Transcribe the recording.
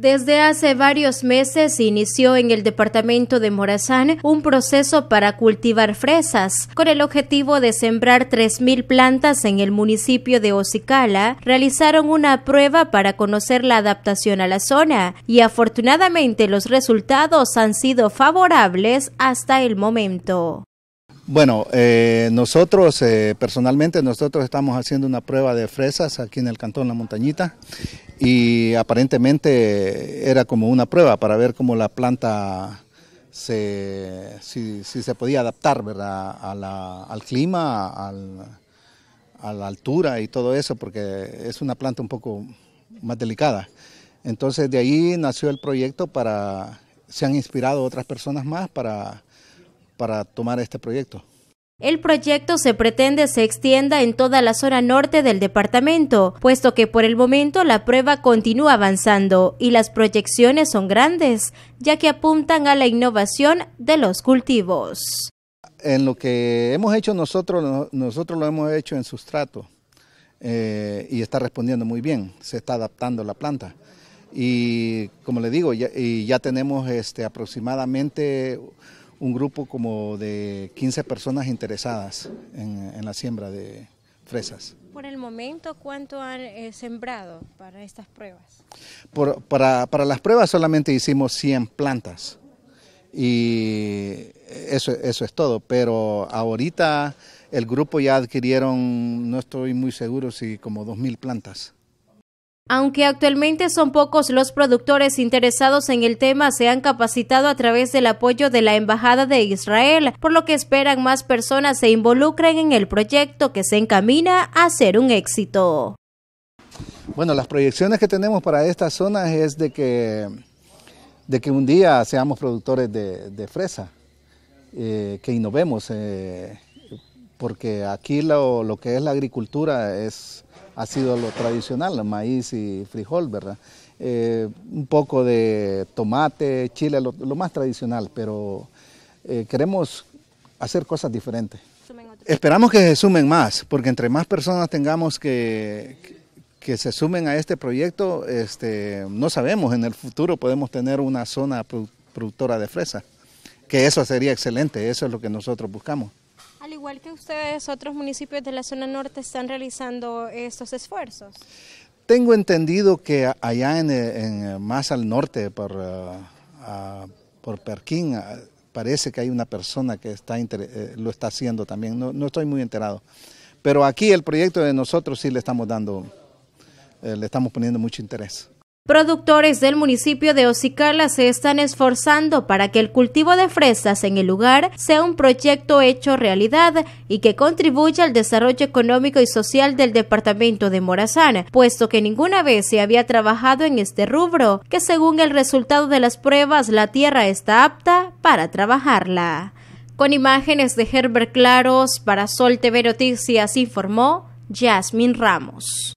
Desde hace varios meses inició en el departamento de Morazán un proceso para cultivar fresas, con el objetivo de sembrar 3.000 plantas en el municipio de Ocicala. Realizaron una prueba para conocer la adaptación a la zona y afortunadamente los resultados han sido favorables hasta el momento. Bueno, eh, nosotros eh, personalmente, nosotros estamos haciendo una prueba de fresas aquí en el Cantón La Montañita y aparentemente era como una prueba para ver cómo la planta se, si, se podía adaptar ¿verdad? al clima, a la altura y todo eso, porque es una planta un poco más delicada. Entonces de ahí nació el proyecto para, se han inspirado otras personas más para para tomar este proyecto. El proyecto se pretende se extienda en toda la zona norte del departamento, puesto que por el momento la prueba continúa avanzando y las proyecciones son grandes, ya que apuntan a la innovación de los cultivos. En lo que hemos hecho nosotros, nosotros lo hemos hecho en sustrato eh, y está respondiendo muy bien, se está adaptando la planta. Y como le digo, ya, tenemos este, aproximadamente un grupo como de 15 personas interesadas en, la siembra de fresas. Por el momento, ¿cuánto han eh, sembrado para estas pruebas? para, las pruebas solamente hicimos 100 plantas y eso, eso es todo, pero ahorita el grupo ya adquirieron, no estoy muy seguro si como 2.000 plantas. Aunque actualmente son pocos los productores interesados en el tema, se han capacitado a través del apoyo de la Embajada de Israel, por lo que esperan más personas se involucren en el proyecto que se encamina a ser un éxito. Bueno, las proyecciones que tenemos para esta zona es de que, de que un día seamos productores de, fresa, eh, que innovemos. Eh, porque aquí lo, que es la agricultura es, ha sido lo tradicional, maíz y frijol, ¿verdad? Eh, un poco de tomate, chile, lo, más tradicional, pero eh, queremos hacer cosas diferentes. Esperamos que se sumen más, porque entre más personas tengamos que, que, se sumen a este proyecto, este, no sabemos, en el futuro podemos tener una zona productora de fresa, que eso sería excelente, eso es lo que nosotros buscamos. Al igual que ustedes, otros municipios de la zona norte están realizando estos esfuerzos. Tengo entendido que allá en, más al norte, por, ah, ah, por Perquín, ah, parece que hay una persona que está eh, lo está haciendo también. No, no, estoy muy enterado. Pero aquí el proyecto de nosotros sí le estamos dando, eh, le estamos poniendo mucho interés. Productores del municipio de Ocicala se están esforzando para que el cultivo de fresas en el lugar sea un proyecto hecho realidad y que contribuya al desarrollo económico y social del departamento de Morazán, puesto que ninguna vez se había trabajado en este rubro, que según el resultado de las pruebas la tierra está apta para trabajarla. Con imágenes de Herbert Claros para Sol TV Noticias informó Jasmine Ramos.